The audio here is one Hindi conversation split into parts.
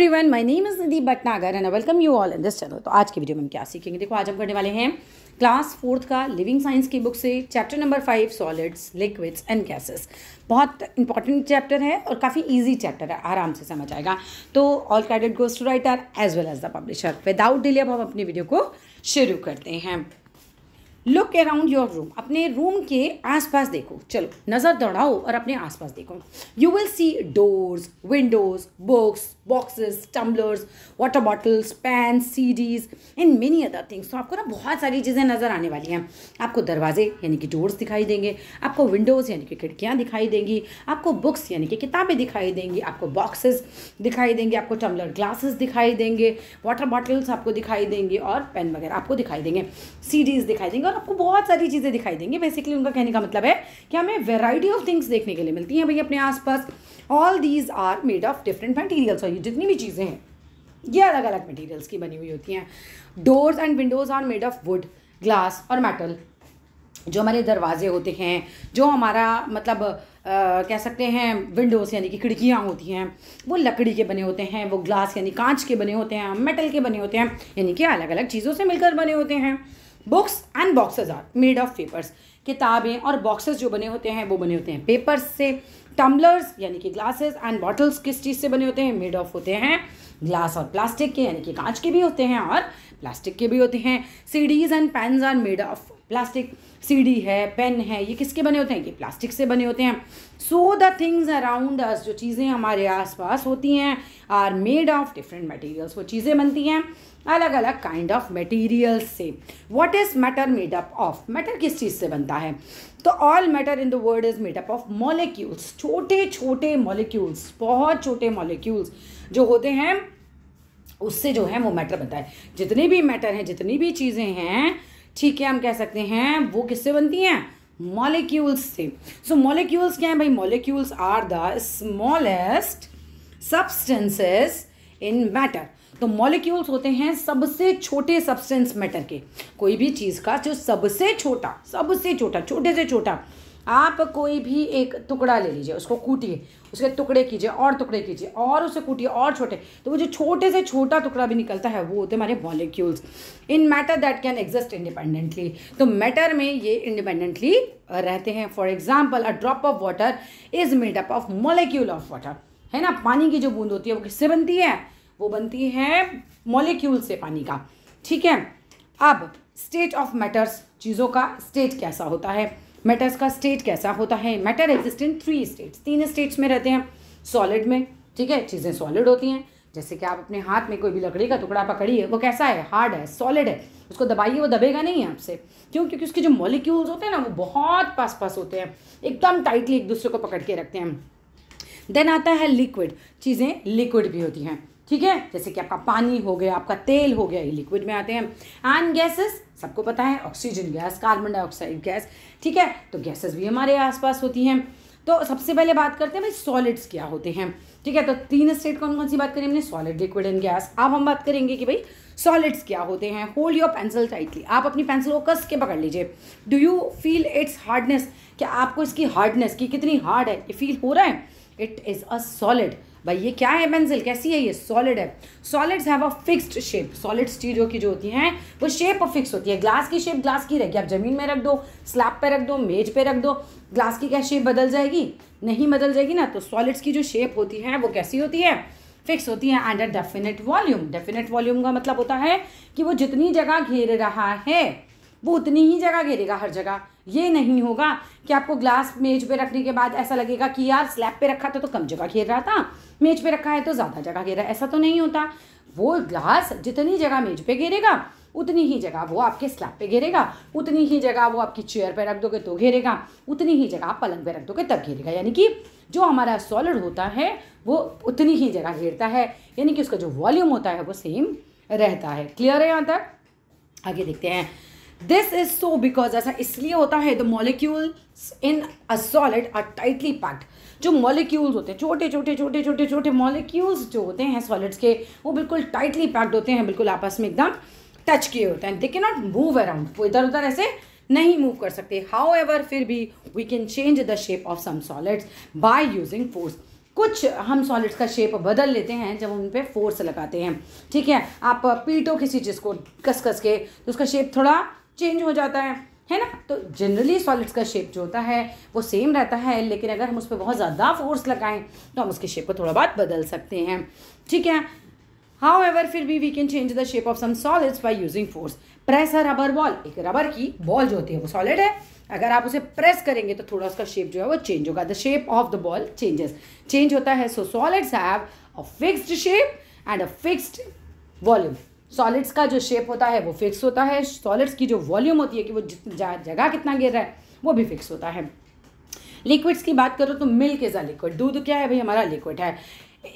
every everyone my name is Nadi Bhatnagar and welcome you all in this channel तो आज के वीडियो में हम क्या सीखेंगे देखो आज हम करने वाले हैं क्लास फोर्थ का लिविंग साइंस की बुक से chapter number five solids liquids and gases बहुत इंपॉर्टेंट चैप्टर है और काफ़ी ईजी चैप्टर है आराम से समझ आएगा तो all credit goes to writer as well as the publisher without delay अब हम अपनी वीडियो को शुरू करते हैं लुक अराउंड योर रूम अपने रूम के आसपास देखो चलो नज़र दौड़ाओ और अपने आसपास देखो you will see doors windows books boxes tumblers water bottles pen CDs and many other things तो आपको ना बहुत सारी चीज़ें नज़र आने वाली हैं आपको दरवाजे यानी कि डोर्स दिखाई देंगे आपको विंडोज़ यानी कि खिड़कियाँ दिखाई देंगी आपको बुक्स यानी कि किताबें दिखाई देंगी आपको बॉक्सेस दिखाई देंगे आपको टम्बलर ग्लासेस दिखाई देंगे वाटर बॉटल्स आपको दिखाई देंगे और पेन वगैरह आपको दिखाई देंगे सीडीज दिखाई देंगे और आपको बहुत सारी चीज़ें दिखाई देंगी बेसिकली उनका कहने का मतलब है कि हमें वेराइटी ऑफ थिंग्स देखने के लिए मिलती हैं भाई अपने आसपास all these are made of different materials और ये जितनी भी चीज़ें हैं ये अलग अलग मटीरियल्स की बनी हुई होती हैं doors and windows are made of wood glass और मेटल जो हमारे दरवाजे होते हैं जो हमारा मतलब आ, कह सकते हैं विंडोज़ यानी कि खिड़कियाँ होती हैं वो लकड़ी के बने होते हैं वो ग्लास यानी कांच के बने होते हैं मेटल के बने होते हैं यानी कि अलग अलग चीज़ों से मिलकर बने होते हैं books and boxes are made of papers किताबें और बॉक्सेस जो बने होते हैं वो बने होते हैं पेपर्स से टम्बलर्स यानी कि ग्लासेस एंड बॉटल्स किस चीज़ से बने होते हैं मेड ऑफ होते हैं ग्लास और प्लास्टिक के यानी कि कांच के भी होते हैं और प्लास्टिक के भी होते हैं CDs and pens are made of plastic CD है पेन है ये किसके बने होते हैं ये प्लास्टिक से बने होते हैं so the things around us जो चीज़ें हमारे आसपास होती हैं are made of different materials वो चीज़ें बनती हैं अलग अलग काइंड ऑफ मटेरियल्स से what is matter made up of matter किस चीज़ से बनता है तो all matter in the world is made up of molecules छोटे छोटे मॉलिक्यूल्स बहुत छोटे मॉलिक्यूल्स जो होते हैं उससे जो है वो मैटर बनता है जितने भी मैटर हैं जितनी भी चीज़ें हैं ठीक है हम कह सकते हैं वो किससे बनती हैं मॉलिक्यूल्स से सो मॉलिक्यूल्स क्या हैं भाई molecules are the smallest substances in matter तो मॉलिक्यूल्स होते हैं सबसे छोटे सब्सटेंस मैटर के कोई भी चीज़ का जो सबसे छोटा सबसे छोटा छोटे से छोटा आप कोई भी एक टुकड़ा ले लीजिए उसको कूटिए उसके टुकड़े कीजिए और टुकड़े कीजिए और उसे कूटिए और छोटे तो वो जो छोटे से छोटा टुकड़ा भी निकलता है वो होते हमारे molecules in matter that can exist independently तो मैटर में ये इंडिपेंडेंटली रहते हैं for example a drop of water is made up of molecule of water है ना पानी की जो बूंद होती है वो किससे बनती है वो बनती है मोलिक्यूल से पानी का ठीक है अब स्टेट ऑफ मैटर्स चीज़ों का स्टेट कैसा होता है मैटर्स का स्टेट कैसा होता है मैटर इन थ्री स्टेट्स तीन स्टेट्स में रहते हैं सॉलिड में ठीक है चीज़ें सॉलिड होती हैं जैसे कि आप अपने हाथ में कोई भी लकड़ी का टुकड़ा पकड़िए वो कैसा है हार्ड है सॉलिड है उसको दबाइए वो दबेगा नहीं है आपसे क्यों क्योंकि उसके जो मॉलिक्यूल्स होते हैं ना वो बहुत पास पास होते हैं एकदम टाइटली एक दूसरे को पकड़ के रखते हैं देन आता है लिक्विड चीज़ें लिक्विड भी होती हैं ठीक है जैसे कि आपका पानी हो गया आपका तेल हो गया ये लिक्विड में आते हैं एंड गैसेस सबको पता है oxygen gas carbon dioxide gas ठीक है तो गैसेस भी हमारे आसपास होती हैं तो सबसे पहले बात करते हैं भाई सॉलिड्स क्या होते हैं ठीक है तो तीन स्टेट कौन कौन सी बात करें हमने सॉलिड लिक्विड एंड गैस अब हम बात करेंगे कि भाई सॉलिड्स क्या होते हैं होल्ड योर पेंसिल टाइटली आप अपनी पेंसिल को कस के पकड़ लीजिए do you feel it's hardness क्या आपको इसकी हार्डनेस की कितनी हार्ड है ये फील हो रहा है इट इज़ अ सॉलिड भाई ये क्या है पेंसिल कैसी है ये सॉलिड है solids have a fixed shape solids चीज़ों की जो होती हैं वो शेप फिक्स होती है ग्लास की शेप ग्लास की रहेगी आप ज़मीन में रख दो स्लैब पे रख दो मेज पे रख दो ग्लास की क्या शेप बदल जाएगी नहीं बदल जाएगी ना तो सॉलिड्स की जो शेप होती है वो कैसी होती है फिक्स होती है and a definite volume definite volume का मतलब होता है कि वो जितनी जगह घेर रहा है वो उतनी ही जगह घेरेगा हर जगह ये नहीं होगा कि आपको ग्लास मेज पे रखने के बाद ऐसा लगेगा कि यार स्लैब पे रखा था तो कम जगह घेर रहा था मेज पे रखा है तो ज़्यादा जगह घेरा ऐसा तो नहीं होता वो ग्लास जितनी जगह मेज पे घेरेगा उतनी ही जगह वो आपके स्लैब पे घेरेगा उतनी ही जगह वो आपकी चेयर पे रख दोगे तो घेरेगा उतनी ही जगह आप पलंग पे रख दोगे तब घेरेगा यानी कि जो हमारा सॉलिड होता है वो उतनी ही जगह घेरता है यानी कि उसका जो वॉल्यूम होता है वो सेम रहता है क्लियर है यहाँ तक आगे देखते हैं दिस इज सो बिकॉज ऐसा इसलिए होता है the molecule in a solid are tightly packed जो मॉलिक्यूल्स होते हैं छोटे छोटे छोटे छोटे छोटे मॉलिक्यूल्स जो होते हैं सॉलिड्स के वो बिल्कुल टाइटली पैक्ड होते हैं बिल्कुल आपस में एकदम टच किए होते हैं दे के नॉट मूव अराउंड वो इधर उधर ऐसे नहीं मूव कर सकते हाउ एवर फिर भी we can change the shape of some solids by using force कुछ हम सॉलिड्स का शेप बदल लेते हैं जब उन पर फोर्स लगाते हैं ठीक है आप पीटो किसी चीज़ को कस कस के तो उसका शेप थोड़ा चेंज हो जाता है है ना तो जनरली सॉलिड्स का शेप जो होता है वो सेम रहता है लेकिन अगर हम उस पर बहुत ज़्यादा फोर्स लगाएं तो हम उसके शेप को थोड़ा बहुत बदल सकते हैं ठीक है हाउ एवर फिर भी we can change the shape of some solids by using force press a rubber ball एक रबर की बॉल जो होती है वो सॉलिड है अगर आप उसे प्रेस करेंगे तो थोड़ा उसका शेप जो है वो चेंज होगा the shape of the ball changes change होता है so solids have a fixed shape and a fixed volume solids का जो शेप होता है वो फिक्स होता है सॉलिड्स की जो वॉल्यूम होती है कि वो जितना जगह कितना गिर रहा है वो भी फिक्स होता है लिक्विड्स की बात करो तो मिल्क इज़ अ लिक्विड दूध क्या है भाई हमारा लिक्विड है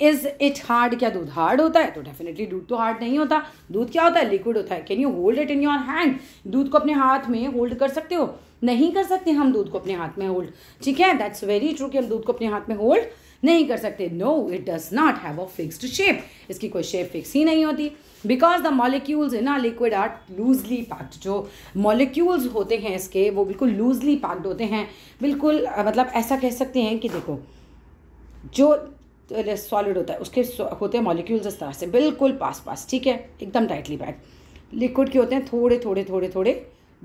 इज इट हार्ड क्या दूध हार्ड होता है तो डेफिनेटली दूध तो हार्ड नहीं होता दूध क्या होता है लिक्विड होता है can you hold it in your hand दूध को अपने हाथ में होल्ड कर सकते हो नहीं कर सकते हम दूध को अपने हाथ में होल्ड ठीक है दैट्स वेरी ट्रू कि हम दूध को अपने हाथ में होल्ड नहीं कर सकते no it does not have a fixed shape इसकी कोई शेप फिक्स ही नहीं होती because the molecules in a liquid are loosely packed जो मॉलिक्यूल्स होते हैं इसके वो बिल्कुल लूजली पैक्ड होते हैं बिल्कुल मतलब ऐसा कह सकते हैं कि देखो जो सॉलिड तो होता है उसके होते हैं मॉलिक्यूल्स इस तरह से बिल्कुल पास पास ठीक है एकदम टाइटली पैक्ड लिक्विड के होते हैं थोड़े थोड़े थोड़े थोड़े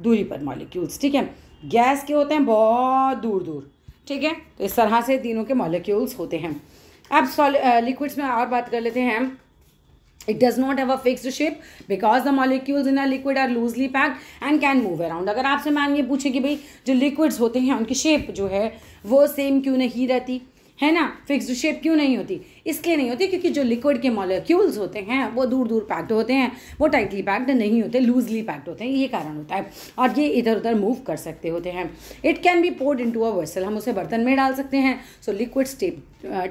दूरी पर मॉलिक्यूल्स ठीक है गैस के होते हैं बहुत दूर दूर ठीक है तो इस तरह से तीनों के मॉलिक्यूल्स होते हैं अब लिक्विड्स में और बात कर लेते हैं it does not have a fix shape because the molecules in a liquid are loosely packed and can move around अगर आपसे मैम ये पूछे कि भाई जो लिक्विड्स होते हैं उनकी शेप जो है वो सेम क्यों नहीं रहती है ना फिक्स शेप क्यों नहीं होती इसलिए नहीं होती क्योंकि जो लिक्विड के मॉलिक्यूल्स होते हैं वो दूर दूर पैक्ड होते हैं वो टाइटली पैक्ड नहीं होते लूजली पैक्ड होते हैं ये कारण होता है और ये इधर उधर मूव कर सकते होते हैं it can be poured into a vessel हम उसे बर्तन में डाल सकते हैं so liquid step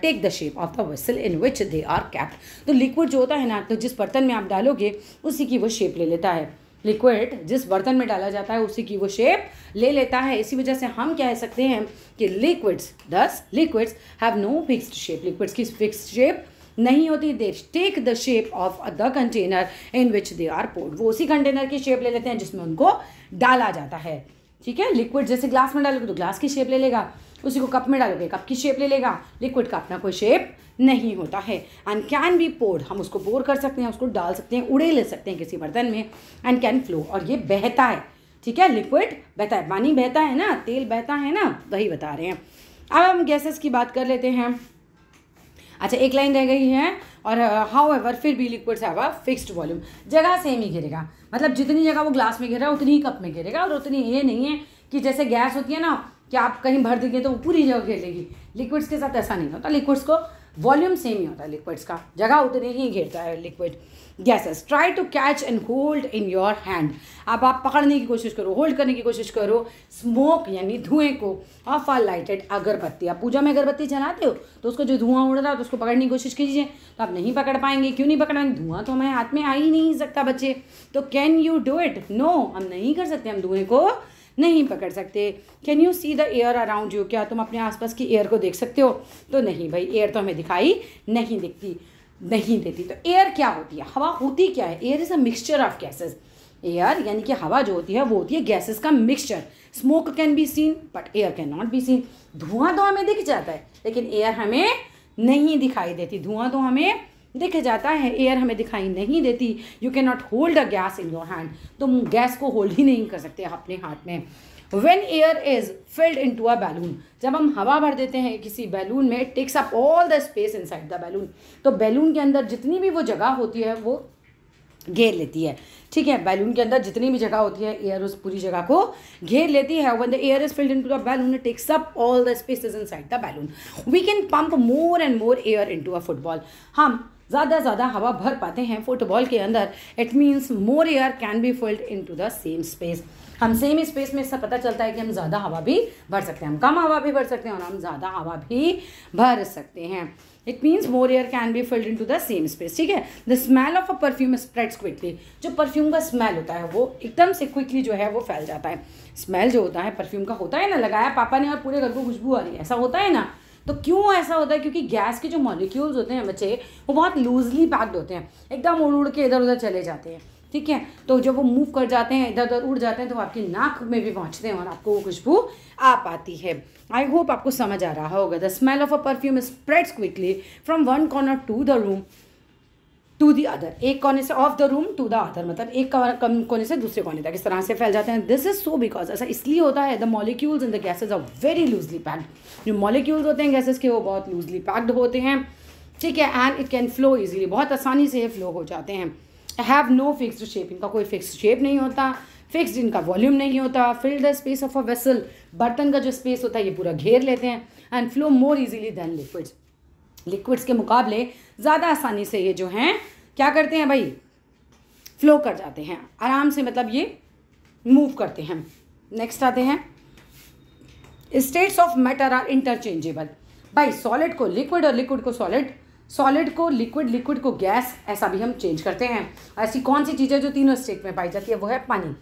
take the shape of the vessel in which they are kept तो लिक्विड जो होता है ना तो जिस बर्तन में आप डालोगे उसी की वो शेप ले लेता है लिक्विड जिस बर्तन में डाला जाता है उसी की वो शेप ले लेता है इसी वजह से हम कह सकते हैं कि liquids thus liquids have no fixed shape liquids की फिक्स्ड शेप नहीं होती they take the shape of the container in which they are poured वो उसी कंटेनर की शेप ले लेते हैं जिसमें उनको डाला जाता है ठीक है लिक्विड जैसे ग्लास में डालोगे तो ग्लास की शेप ले लेगा उसी को कप में डालोगे कप की शेप ले लेगा लिक्विड का अपना कोई शेप नहीं होता है एंड कैन बी पोर्ड हम उसको पोर कर सकते हैं उसको डाल सकते हैं उड़े ले सकते हैं किसी बर्तन में एंड कैन फ्लो और ये बहता है ठीक है लिक्विड बहता है पानी बहता है ना तेल बहता है ना वही बता रहे हैं अब हम गैसेस की बात कर लेते हैं अच्छा एक लाइन रह गई है और हाउ uh, एवर फिर भी लिक्विड से हवा फिक्स्ड वॉल्यूम जगह सेम ही गिरेगा मतलब जितनी जगह वो ग्लास में है उतनी ही कप में गिरेगा और उतनी ये नहीं है कि जैसे गैस होती है ना कि आप कहीं भर देंगे तो वो पूरी जगह गिर लेगी लिक्विड्स के साथ ऐसा नहीं होता लिक्विड्स को वॉल्यूम सेम ही होता है लिक्विड्स का जगह उतनी ही घेरता है liquid gases try to catch and hold in your hand अब आप पकड़ने की कोशिश करो होल्ड करने की कोशिश करो स्मोक यानी धुएं को ऑफ आर लाइटेड अगरबत्ती आप पूजा में अगरबत्ती जलाते हो तो उसको जो धुआं उड़ रहा है तो उसको पकड़ने की कोशिश कीजिए तो आप नहीं पकड़ पाएंगे क्यों नहीं पकड़ पाएंगे धुआं तो हमारे हाथ में आ ही नहीं सकता बच्चे तो can you do it no हम नहीं कर सकते हम धुएं को नहीं पकड़ सकते can you see the air around you क्या तुम अपने आसपास की एयर को देख सकते हो तो नहीं भाई एयर तो हमें दिखाई नहीं दिखती नहीं देती तो एयर क्या होती है हवा होती क्या है air is a mixture of gases air यानी कि हवा जो होती है वो होती है गैसेस का mixture smoke can be seen but air can not be seen धुआं तो हमें दिख जाता है लेकिन एयर हमें नहीं दिखाई देती धुआं तो हमें दिख जाता है एयर हमें दिखाई नहीं देती you can not hold a gas in your hand तुम गैस को होल्ड ही नहीं कर सकते अपने हाथ में when air is filled into a balloon जब हम हवा भर देते हैं किसी बैलून में takes up all the space inside the balloon तो बैलून के अंदर जितनी भी वो जगह होती है वो घेर लेती है ठीक है बैलून के अंदर जितनी भी जगह होती है एयर उस पूरी जगह को घेर लेती है when the air is filled into the balloon it takes up all the spaces inside the balloon we can pump more and more air into a football हम ज़्यादा ज़्यादा हवा भर पाते हैं फुटबॉल के अंदर it means more air can be filled into the same space हम सेम स्पेस में इसका पता चलता है कि हम ज़्यादा हवा भी भर सकते हैं हम कम हवा भी भर सकते हैं और हम ज़्यादा हवा भी भर सकते हैं it means more air can be filled into the same space ठीक है the smell of a perfume spreads quickly जो परफ्यूम का स्मेल होता है वो एकदम से क्विकली जो है वो फैल जाता है स्मेल जो होता है परफ्यूम का होता है ना लगाया पापा ने और पूरे घर को खुशबू आ रही है ऐसा होता है ना तो क्यों ऐसा होता है क्योंकि गैस के जो मॉलिक्यूल्स होते हैं बच्चे वो बहुत लूजली पैक्ड होते हैं एकदम उड़ उड़ के इधर उधर चले जाते हैं ठीक है तो जब वो मूव कर जाते हैं इधर उधर उड़ जाते हैं तो आपकी नाक में भी पहुंचते हैं और आपको वो खुशबू आ पाती है आई होप आपको समझ आ रहा होगा the smell of a perfume spreads quickly from one corner to the room to the other एक कोने से of the room to the other मतलब एक कम कोने से दूसरे कोने तक इस तरह से फैल जाते हैं दिस इज सो बिकॉज ऐसा इसलिए होता है the molecules in the gases are very loosely packed जो मॉलिक्यूल्स होते हैं गैसेज के वो बहुत लूजली पैक्ड होते हैं ठीक है and it can flow easily बहुत आसानी से ये फ्लो हो जाते हैं हैव नो फिक्सड शेप इनका कोई फिक्स शेप नहीं होता फिक्स इनका वॉल्यूम नहीं होता fill the space of a vessel बर्तन का जो स्पेस होता है ये पूरा घेर लेते हैं and flow more easily than liquids liquids के मुकाबले ज़्यादा आसानी से ये जो हैं क्या करते हैं भाई फ्लो कर जाते हैं आराम से मतलब ये मूव करते हैं नेक्स्ट आते हैं states of matter are interchangeable भाई सॉलिड को लिक्विड और लिक्विड को सॉलिड सॉलिड को लिक्विड लिक्विड को गैस ऐसा भी हम चेंज करते हैं ऐसी कौन सी चीज़ें जो तीनों स्टेट में पाई जाती है वो है पानी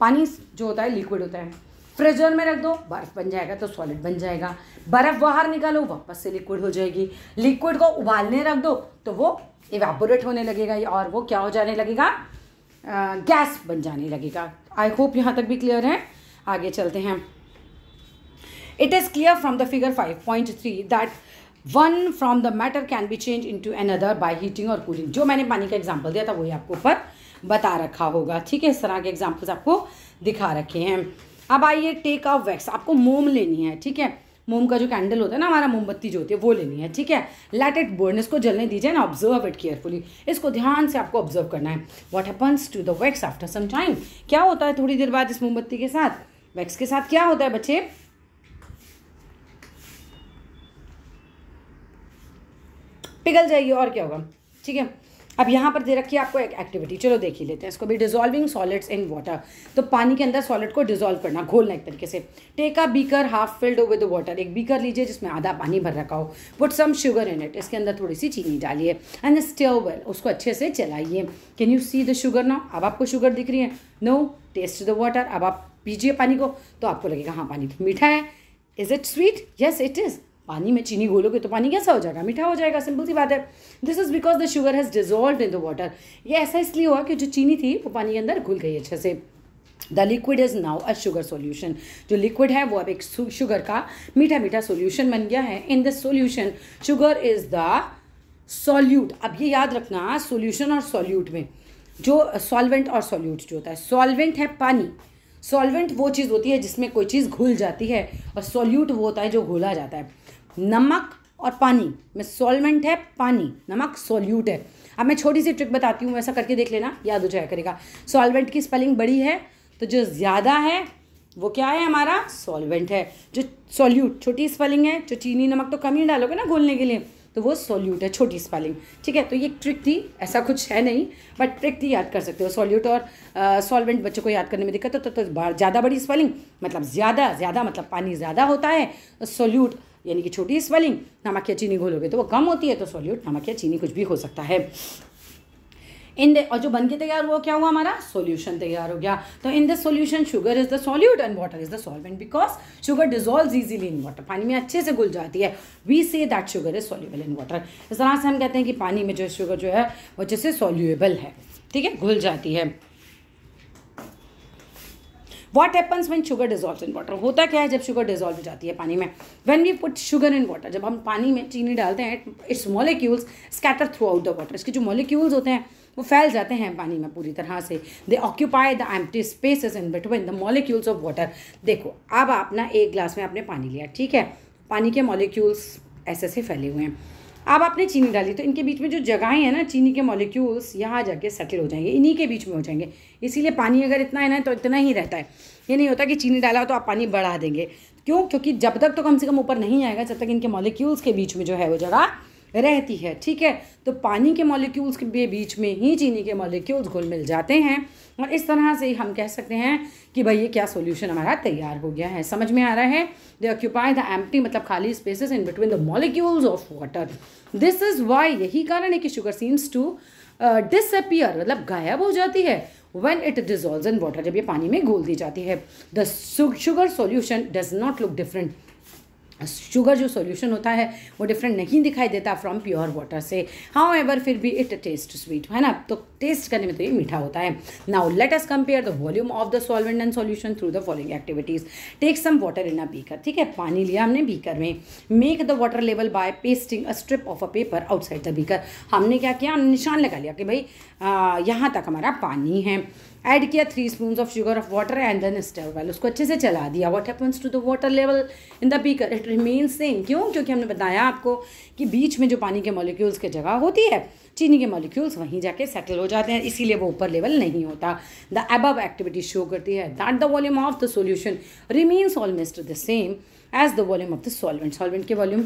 पानी जो होता है लिक्विड होता है फ्रिजर में रख दो बर्फ़ बन जाएगा तो सॉलिड बन जाएगा बर्फ़ बाहर निकालो वापस से लिक्विड हो जाएगी लिक्विड को उबालने रख दो तो वो इवेपोरेट होने लगेगा और वो क्या हो जाने लगेगा गैस बन जाने लगेगा आई होप यहाँ तक भी क्लियर है आगे चलते हैं it is clear from the figure five point three that one from the matter can be change into another by heating और कूलिंग जो मैंने पानी का एग्जाम्पल दिया था वही आपको ऊपर बता रखा होगा ठीक है इस तरह के एग्जाम्पल्स आपको दिखा रखे हैं अब आइए टेक ऑफ वैक्स आपको मोम लेनी है ठीक है मोम का जो कैंडल होता है ना हमारा मोमबत्ती जो होती है वो लेनी है ठीक है लेट इट बर्न इसको जलने दीजिए ना ऑब्जर्व इट केयरफुली इसको ध्यान से आपको ऑब्जर्व करना है what happens to the wax after some time क्या होता है थोड़ी देर बाद इस मोमबत्ती के साथ वैक्स के साथ क्या होता है बच्चे पिघल जाइए और क्या होगा ठीक है अब यहाँ पर दे रखिए आपको एक एक्टिविटी चलो देख ही लेते हैं इसको भी डिजोल्विंग सॉलिड्स इन वाटर तो पानी के अंदर सॉलिड को डिजोल्व करना घोलना एक तरीके से take a beaker half filled with water एक बीकर लीजिए जिसमें आधा पानी भर रखा हो put some sugar in it इसके अंदर थोड़ी सी चीनी डालिए एंड स्टेव वेल उसको अच्छे से चलाइए can you see the sugar ना अब आपको शुगर दिख रही है नो टेस्ट द वाटर अब आप पीजिए पानी को तो आपको लगेगा हाँ पानी तो मीठा है is it sweet yes it is पानी में चीनी घोलोगे तो पानी कैसा हो जाएगा मीठा हो जाएगा सिंपल सी बात है this is because the sugar has dissolve in the water ये ऐसा इसलिए हुआ कि जो चीनी थी वो पानी के अंदर घुल गई अच्छे से the liquid is now a sugar solution जो लिक्विड है वो अब एक शुगर का मीठा मीठा सोल्यूशन बन गया है in the solution sugar is the solute अब ये याद रखना सोल्यूशन और सॉल्यूट में जो सॉल्वेंट और सॉल्यूट जो होता है सॉल्वेंट है पानी सॉल्वेंट वो चीज़ होती है जिसमें कोई चीज़ घुल जाती है और सॉल्यूट वो होता है जो घोला जाता है नमक और पानी में सॉल्वेंट है पानी नमक सॉल्यूट है अब मैं छोटी सी ट्रिक बताती हूँ ऐसा करके देख लेना याद हो जाया करेगा सॉल्वेंट की स्पेलिंग बड़ी है तो जो ज़्यादा है वो क्या है हमारा सॉल्वेंट है जो सॉल्यूट छोटी स्पेलिंग है जो चीनी नमक तो कम ही डालोगे ना घोलने के लिए तो वो सोल्यूट है छोटी स्पेलिंग ठीक है तो ये ट्रिक थी ऐसा कुछ है नहीं बट ट्रिक थी याद कर सकते हो सोल्यूट और सॉल्वेंट बच्चों को याद करने में दिक्कत हो तो, तो, तो ज़्यादा बड़ी स्पेलिंग मतलब ज़्यादा ज़्यादा मतलब पानी ज़्यादा होता है सोल्यूट तो यानी कि छोटी स्पेलिंग नमक या चीनी घोलोगे तो वो कम होती है तो सोल्यूट नमक या चीनी कुछ भी हो सकता है इन और जो बन के तैयार हुआ क्या हुआ हमारा सोल्यूशन तैयार हो गया तो in the solution sugar is the solute and water is the solvent because sugar dissolve easily in water पानी में अच्छे से घुल जाती है we say that sugar is soluble in water इस तरह से हम कहते हैं कि पानी में जो शुगर जो है वो जैसे सोल्यूएबल है ठीक है घुल जाती है what happens when sugar dissolve in water होता क्या है जब शुगर डिजॉल्व हो जाती है पानी में when we put sugar in water जब हम पानी में चीनी डालते हैं its molecules scatter throughout the water इसके जो मॉलिक्यूल्स होते हैं वो फैल जाते हैं पानी में पूरी तरह से they occupy the empty spaces in between the molecules of water देखो अब आप ना एक ग्लास में आपने पानी लिया ठीक है पानी के मॉलिक्यूल्स ऐसे ऐसे फैले हुए हैं अब आपने चीनी डाली तो इनके बीच में जो जगहें हैं ना चीनी के मॉलिक्यूल्स यहाँ जाके सेटल हो जाएंगे इन्हीं के बीच में हो जाएंगे इसीलिए पानी अगर इतना है ना तो इतना ही रहता है ये नहीं होता कि चीनी डाला तो आप पानी बढ़ा देंगे क्यों क्योंकि जब तक तो कम से कम ऊपर नहीं आएगा जब तक इनके मॉलिक्यूल्स के बीच में जो है वो जगह रहती है ठीक है तो पानी के मॉलिक्यूल्स के बीच में ही चीनी के मॉलिक्यूल्स घुल मिल जाते हैं और इस तरह से हम कह सकते हैं कि भाई ये क्या सॉल्यूशन हमारा तैयार हो गया है समझ में आ रहा है दे ऑक्यूपाई द एम्प्टी मतलब खाली spaces in between the molecules of water this is why यही कारण है कि शुगर सीम्स टू डिसअपियर मतलब गायब हो जाती है when it dissolve in water जब ये पानी में घोल दी जाती है the sugar solution does not look different sugar जो सॉल्यूशन होता है वो डिफरेंट नहीं दिखाई देता फ्रॉम प्योर वाटर से हाउ एवर फिर भी इट टेस्ट स्वीट है ना तो टेस्ट करने में तो ये मीठा होता है now let us compare the volume of the solvent and solution through the following activities take some water in a beaker ठीक है पानी लिया हमने बीकर में make the water level by pasting a strip of a paper outside the beaker हमने क्या किया हमने निशान लगा लिया कि भाई यहाँ तक हमारा पानी है ऐड किया three spoon of sugar of water and then stir well उसको अच्छे से चला दिया what happens to the water level in the beaker it remains same क्यों क्योंकि हमने बताया आपको कि बीच में जो पानी के मॉलिक्यूल्स की जगह होती है चीनी के मॉलिक्यूल्स वहीं जाके सेटल हो जाते हैं इसीलिए वो ऊपर लेवल नहीं होता द एबव एक्टिविटी शो करती है that the volume of the solution remains almost the same as the volume of the solvent solvent के वॉल्यूम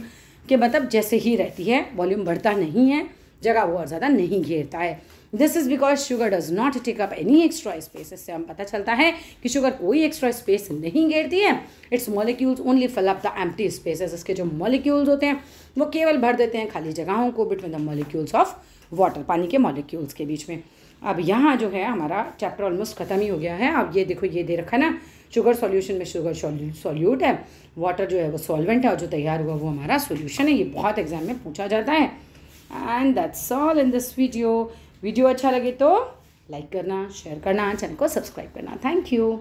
के मतलब जैसे ही रहती है वॉल्यूम बढ़ता नहीं है जगह बहुत ज़्यादा नहीं घेरता है this is because sugar does not take up any extra space इससे हम पता चलता है कि शुगर कोई एक्स्ट्रा स्पेस नहीं घेरती है its molecules only fill up the empty spaces इसके जो मॉलिक्यूल्स होते हैं वो केवल भर देते हैं खाली जगहों को between the molecules of water पानी के मॉलिक्यूल्स के बीच में अब यहाँ जो है हमारा चैप्टर ऑलमोस्ट ख़त्म ही हो गया है अब ये देखो ये दे रखा ना शुगर सॉल्यूशन में शुगर सॉल्यूट है वाटर जो है वो सॉल्वेंट है और जो तैयार हुआ वो हमारा सॉल्यूशन है ये बहुत एग्जाम में पूछा जाता है and that's all in this video video अच्छा लगे तो लाइक करना शेयर करना चैनल को सब्सक्राइब करना थैंक यू